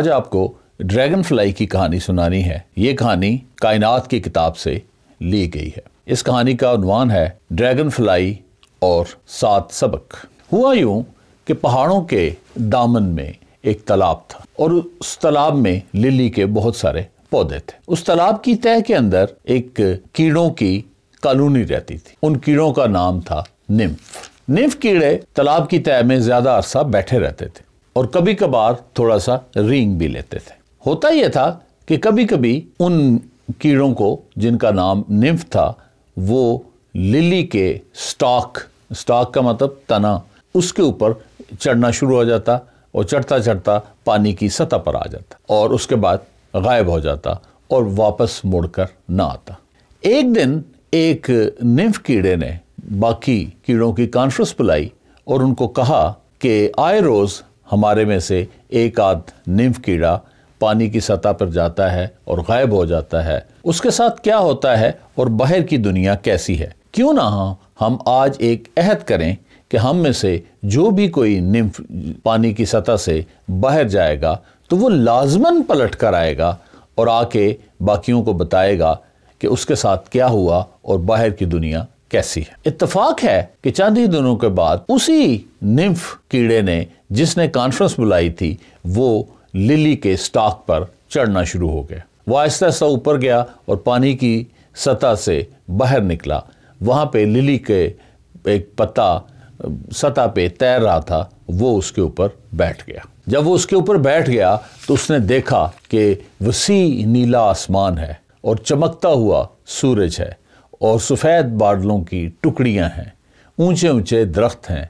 आज आपको dragon fly की कहानी सुनानी है ये कहानी कायनात की किताब से ली गई है इस कहानी का उन्वान है ड्रैगन फ्लाई और सात सबक हुआ यूं कि पहाड़ों के दामन में एक तालाब था और उस तालाब में लिली के बहुत सारे पौधे थे उस तालाब की तह के अंदर एक कीड़ों की कॉलोनी रहती थी उन कीड़ों का नाम था निम्फ निम्फ कीड़े तालाब की तय में ज्यादा अरसा बैठे रहते थे और कभी कभार थोड़ा सा रींग भी लेते थे होता यह था कि कभी कभी उन कीड़ों को जिनका नाम निम्फ था वो लिली के स्टॉक स्टॉक का मतलब तना उसके ऊपर चढ़ना शुरू हो जाता और चढ़ता चढ़ता पानी की सतह पर आ जाता और उसके बाद गायब हो जाता और वापस मुड़कर ना आता एक दिन एक निम्फ कीड़े ने बाकी कीड़ों की कॉन्फ्रेंस बुलाई और उनको कहा कि आए रोज़ हमारे में से एक आध निम्फ कीड़ा पानी की सतह पर जाता है और गायब हो जाता है उसके साथ क्या होता है और बाहर की दुनिया कैसी है क्यों ना हाँ, हम आज एक अहद करें कि हम में से जो भी कोई निम्फ पानी की सतह से बाहर जाएगा तो वो लाजमन पलट कर आएगा और आके बाकियों को बताएगा कि उसके साथ क्या हुआ और बाहर की दुनिया कैसी है इतफाक है कि चांदी दिनों के बाद उसी निम्फ कीड़े ने जिसने कॉन्फ्रेंस बुलाई थी वो लिली के स्टॉक पर चढ़ना शुरू हो गया वह आहिस्ता आहिस्ता ऊपर गया और पानी की सतह से बाहर निकला वहाँ पे लिली के एक पत्ता सतह पे तैर रहा था वो उसके ऊपर बैठ गया जब वो उसके ऊपर बैठ गया तो उसने देखा कि वसी नीला आसमान है और चमकता हुआ सूरज है और सफ़ेद बादलों की टुकड़ियां हैं ऊंचे ऊंचे दरख्त हैं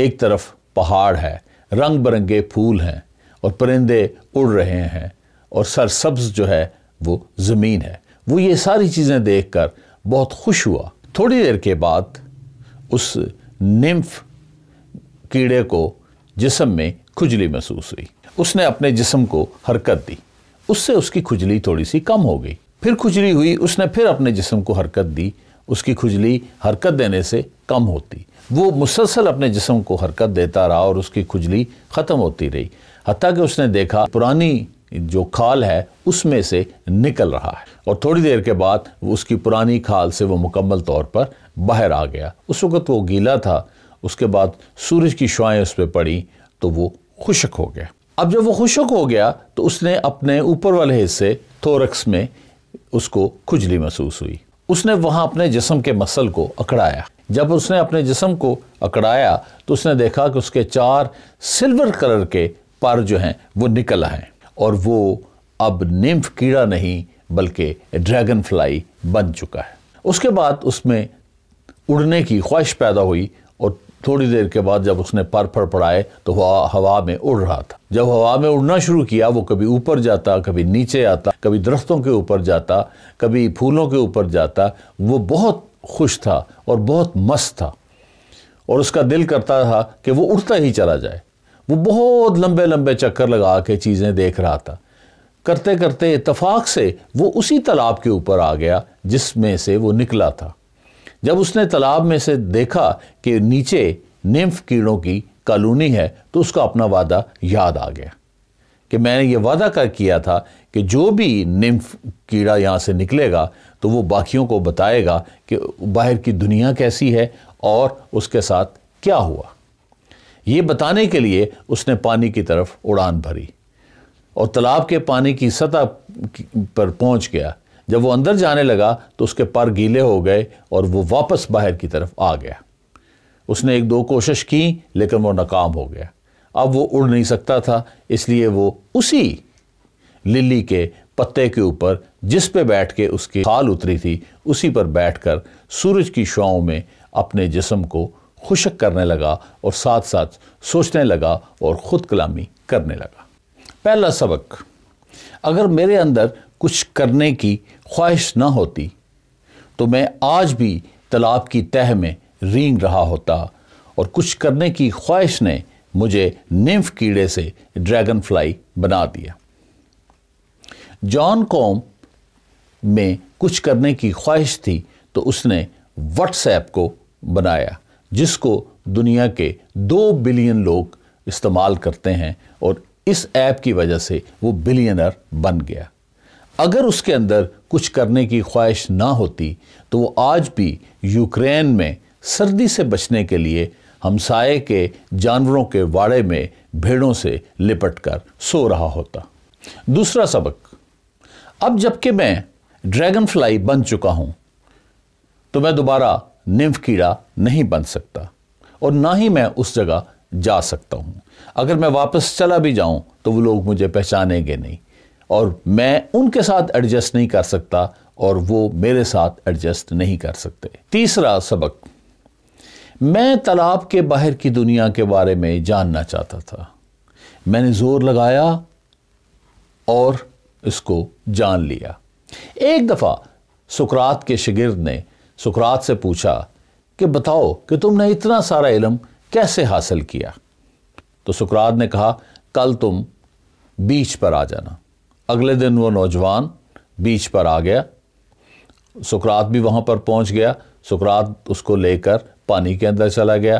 एक तरफ पहाड़ है रंग बिरंगे फूल हैं और परिंदे उड़ रहे हैं और सरसब्ज जो है वो ज़मीन है वो ये सारी चीज़ें देखकर बहुत खुश हुआ थोड़ी देर के बाद उस निम्फ कीड़े को जिसम में खुजली महसूस हुई उसने अपने जिसम को हरकत दी उससे उसकी खुजली थोड़ी सी कम हो गई फिर खुजली हुई उसने फिर अपने जिसम को हरकत दी उसकी खुजली हरकत देने से कम होती वो मुसलसल अपने जिसम को हरकत देता रहा और उसकी खुजली ख़त्म होती रही हती कि उसने देखा पुरानी जो खाल है उसमें से निकल रहा है और थोड़ी देर के बाद उसकी पुरानी खाल से वो मुकम्मल तौर पर बाहर आ गया उस वक़्त वो गीला था उसके बाद सूरज की शुआएँ उस पर पड़ी तो वो खुशक हो गया अब जब वो खुशक हो गया तो उसने अपने ऊपर वाले हिस्से थोरक्स में उसको खुजली महसूस हुई उसने वहाँ अपने जिसम के मसल को अकड़ाया जब उसने अपने जिसम को अकड़ाया तो उसने देखा कि उसके चार सिल्वर कलर के पर जो हैं वो निकल आए और वो अब निम्फ कीड़ा नहीं बल्कि ड्रैगन फ्लाई बन चुका है उसके बाद उसमें उड़ने की ख्वाहिश पैदा हुई और थोड़ी देर के बाद जब उसने पर फड़फड़ाए तो हवा हवा में उड़ रहा था जब हवा में उड़ना शुरू किया वो कभी ऊपर जाता कभी नीचे आता कभी दरख्तों के ऊपर जाता कभी फूलों के ऊपर जाता वो बहुत खुश था और बहुत मस्त था और उसका दिल करता था कि वो उड़ता ही चला जाए वो बहुत लंबे लंबे चक्कर लगा के चीज़ें देख रहा था करते करते इतफाक़ से वो उसी तालाब के ऊपर आ गया जिसमें से वो निकला था जब उसने तालाब में से देखा कि नीचे निम्फ कीड़ों की कॉलोनी है तो उसका अपना वादा याद आ गया कि मैंने ये वादा कर किया था कि जो भी निम्फ कीड़ा यहाँ से निकलेगा तो वो बाकियों को बताएगा कि बाहर की दुनिया कैसी है और उसके साथ क्या हुआ ये बताने के लिए उसने पानी की तरफ उड़ान भरी और तालाब के पानी की सतह पर पहुंच गया जब वो अंदर जाने लगा तो उसके पर गीले हो गए और वो वापस बाहर की तरफ आ गया उसने एक दो कोशिश की लेकिन वो नाकाम हो गया अब वो उड़ नहीं सकता था इसलिए वो उसी लिली के पत्ते के ऊपर जिस पे बैठ के उसकी खाल उतरी थी उसी पर बैठकर सूरज की शुआओं में अपने जिसम को खुशक करने लगा और साथ साथ सोचने लगा और ख़ुद कलामी करने लगा पहला सबक अगर मेरे अंदर कुछ करने की ख्वाहिश ना होती तो मैं आज भी तालाब की तह में रींग रहा होता और कुछ करने की ख्वाहिश ने मुझे निम्फ कीड़े से ड्रैगन फ्लाई बना दिया जॉन कॉम में कुछ करने की ख्वाहिश थी तो उसने व्हाट्सएप को बनाया जिसको दुनिया के दो बिलियन लोग इस्तेमाल करते हैं और इस ऐप की वजह से वो बिलियनर बन गया अगर उसके अंदर कुछ करने की ख्वाहिश ना होती तो वो आज भी यूक्रेन में सर्दी से बचने के लिए हमसाए के जानवरों के वाड़े में भेड़ों से लिपट कर सो रहा होता दूसरा सबक अब जबकि मैं ड्रैगन फ्लाई बन चुका हूं तो मैं दोबारा निम्फ कीड़ा नहीं बन सकता और ना ही मैं उस जगह जा सकता हूं अगर मैं वापस चला भी जाऊं तो वो लोग मुझे पहचानेंगे नहीं और मैं उनके साथ एडजस्ट नहीं कर सकता और वो मेरे साथ एडजस्ट नहीं कर सकते तीसरा सबक मैं तालाब के बाहर की दुनिया के बारे में जानना चाहता था मैंने ज़ोर लगाया और इसको जान लिया एक दफ़ा सुकरात के शिगिर्द ने सुकरात से पूछा कि बताओ कि तुमने इतना सारा इलम कैसे हासिल किया तो सुकरात ने कहा कल तुम बीच पर आ जाना अगले दिन वो नौजवान बीच पर आ गया सुकरात भी वहाँ पर पहुँच गया सुकरात उसको लेकर पानी के अंदर चला गया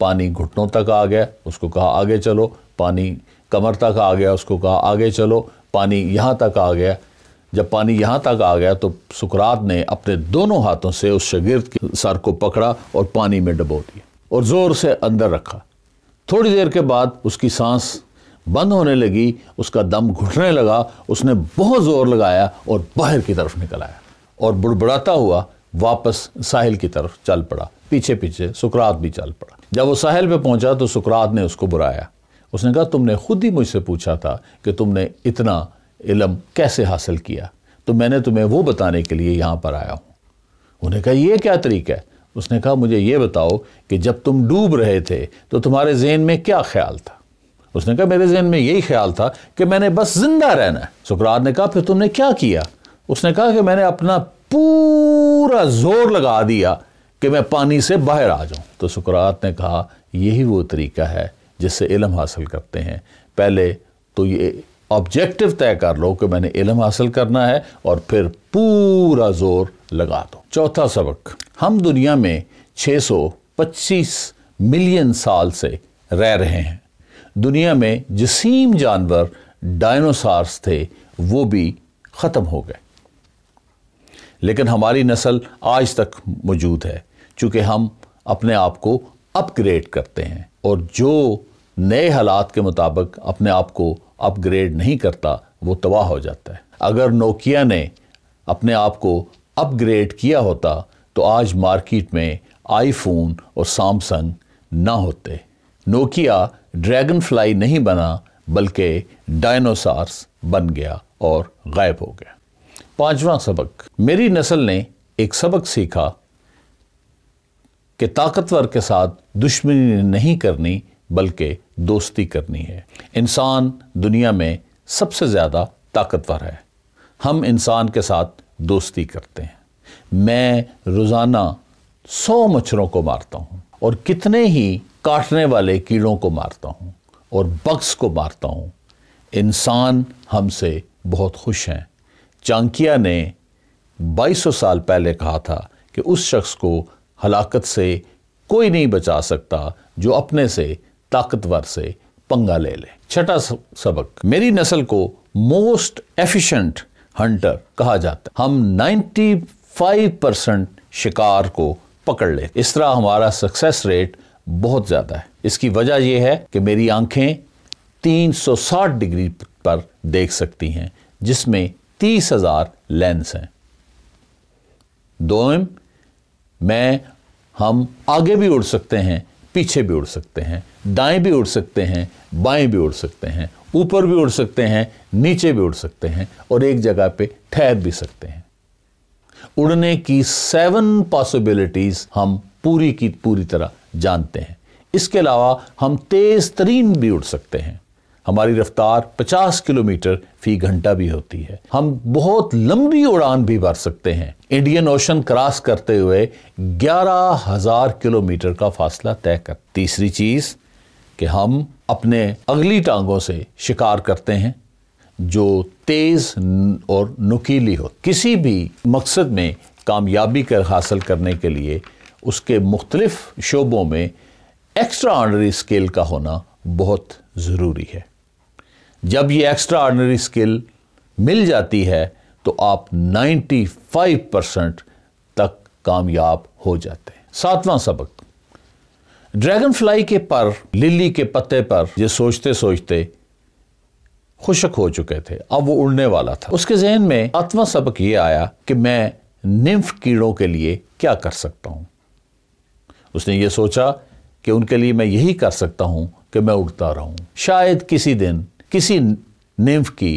पानी घुटनों तक आ गया उसको कहा आगे चलो पानी कमर तक आ गया उसको कहा आगे चलो पानी यहाँ तक आ गया जब पानी यहाँ तक आ गया तो सुकरात ने अपने दोनों हाथों से उस शगिर्द के सर को पकड़ा और पानी में डबो दिया और ज़ोर से अंदर रखा थोड़ी देर के बाद उसकी सांस बंद होने लगी उसका दम घुटने लगा उसने बहुत ज़ोर लगाया और बाहर की तरफ निकल आया और बुड़बड़ाता हुआ वापस साहिल की तरफ चल पड़ा पीछे पीछे सुकरात भी चल पड़ा जब वो साहिल पे पहुंचा तो सुकरात ने उसको बुराया उसने कहा तुमने खुद ही मुझसे पूछा था कि तुमने इतना इलम कैसे हासिल किया तो मैंने तुम्हें वो बताने के लिए यहाँ पर आया हूँ उन्हें कहा यह क्या तरीका है उसने कहा मुझे ये बताओ कि जब तुम डूब रहे थे तो तुम्हारे जहन में क्या ख्याल था उसने कहा मेरे जहन में यही ख्याल था कि मैंने बस जिंदा रहना है सुकरात ने कहा फिर तुमने क्या किया उसने कहा कि मैंने अपना पूरा जोर लगा दिया कि मैं पानी से बाहर आ जाऊं तो सुकरात ने कहा यही वो तरीका है जिससे इलम हासिल करते हैं पहले तो ये ऑब्जेक्टिव तय कर लो कि मैंने इलम हासिल करना है और फिर पूरा जोर लगा दो चौथा सबक हम दुनिया में 625 मिलियन साल से रह रहे हैं दुनिया में जसीम जानवर डायनोसार्स थे वो भी ख़त्म हो गए लेकिन हमारी नस्ल आज तक मौजूद है चूँकि हम अपने आप को अपग्रेड करते हैं और जो नए हालात के मुताबिक अपने आप को अपग्रेड नहीं करता वो तबाह हो जाता है अगर नोकिया ने अपने आप को अपग्रेड किया होता तो आज मार्केट में आईफोन और सैमसंग ना होते नोकिया ड्रैगन फ्लाई नहीं बना बल्कि डायनोसार्स बन गया और गायब हो गया पांचवा सबक मेरी नस्ल ने एक सबक सीखा कि ताकतवर के साथ दुश्मनी नहीं करनी बल्कि दोस्ती करनी है इंसान दुनिया में सबसे ज़्यादा ताकतवर है हम इंसान के साथ दोस्ती करते हैं मैं रोज़ाना सौ मच्छरों को मारता हूँ और कितने ही काटने वाले कीड़ों को मारता हूँ और बक्स को मारता हूँ इंसान हमसे बहुत खुश हैं चांकिया ने 2200 साल पहले कहा था कि उस शख्स को हलाकत से कोई नहीं बचा सकता जो अपने से ताकतवर से पंगा ले ले छठा सबक मेरी नस्ल को मोस्ट एफिशिएंट हंटर कहा जाता है हम 95 परसेंट शिकार को पकड़ ले इस तरह हमारा सक्सेस रेट बहुत ज़्यादा है इसकी वजह यह है कि मेरी आंखें 360 डिग्री पर देख सकती हैं जिसमें तीस हज़ार लेंस हैं दोम मैं हम आगे भी उड़ सकते हैं पीछे भी उड़ सकते हैं दाएं भी उड़ सकते हैं बाएं भी उड़ सकते हैं ऊपर भी उड़ सकते हैं नीचे भी उड़ सकते हैं और एक जगह पे ठहर भी सकते हैं उड़ने की सेवन पॉसिबिलिटीज़ हम पूरी की पूरी तरह जानते हैं इसके अलावा हम तेज़ तरीन भी उड़ सकते हैं हमारी रफ्तार 50 किलोमीटर फी घंटा भी होती है हम बहुत लंबी उड़ान भी भर सकते हैं इंडियन ओशन क्रॉस करते हुए ग्यारह हजार किलोमीटर का फासला तय कर तीसरी चीज़ कि हम अपने अगली टांगों से शिकार करते हैं जो तेज़ और नुकीली हो किसी भी मकसद में कामयाबी कर हासिल करने के लिए उसके मुख्तलिफ शोबों में एक्स्ट्रा ऑर्डनरी स्किल का होना बहुत ज़रूरी है जब ये एक्स्ट्रा ऑर्डनरी स्किल मिल जाती है तो आप 95 परसेंट तक कामयाब हो जाते हैं सातवां सबक ड्रैगन फ्लाई के पर लिली के पत्ते पर ये सोचते सोचते खुशक हो चुके थे अब वो उड़ने वाला था उसके जहन में आत्मा सबक ये आया कि मैं निम्फ कीड़ों के लिए क्या कर सकता हूँ उसने ये सोचा कि उनके लिए मैं यही कर सकता हूँ कि मैं उड़ता रहूँ शायद किसी दिन किसी निम्फ की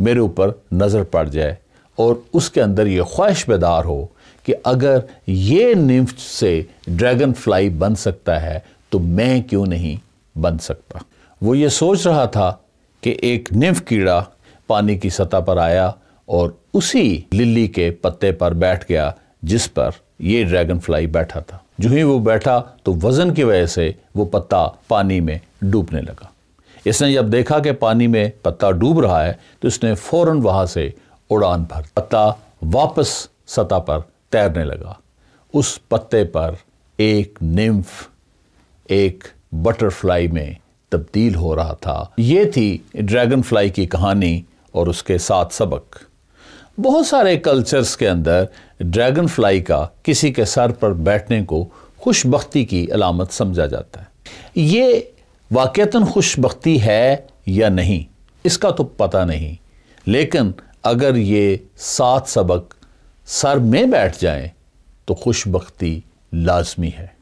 मेरे ऊपर नज़र पड़ जाए और उसके अंदर ये ख्वाहिश बेदार हो कि अगर ये निम्फ से ड्रैगन फ्लाई बन सकता है तो मैं क्यों नहीं बन सकता वो ये सोच रहा था कि एक निम्फ कीड़ा पानी की सतह पर आया और उसी लिली के पत्ते पर बैठ गया जिस पर यह ड्रैगन फ्लाई बैठा था जो ही वो बैठा तो वज़न की वजह से वो पत्ता पानी में डूबने लगा इसने जब देखा कि पानी में पत्ता डूब रहा है तो इसने फ़ौर वहाँ से उड़ान भर पत्ता वापस सतह पर तैरने लगा उस पत्ते पर एक निम्फ एक बटरफ्लाई में तब्दील हो रहा था ये थी ड्रैगन फ्लाई की कहानी और उसके साथ सबक बहुत सारे कल्चर्स के अंदर ड्रैगन फ्लाई का किसी के सर पर बैठने को खुशबख्ती की अलामत समझा जाता है ये वाक़ता खुशबख्ती है या नहीं इसका तो पता नहीं लेकिन अगर ये सात सबक सर में बैठ जाएं तो खुशबख्ती लाजमी है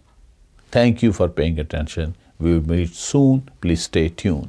thank you for paying attention we meet soon please stay tune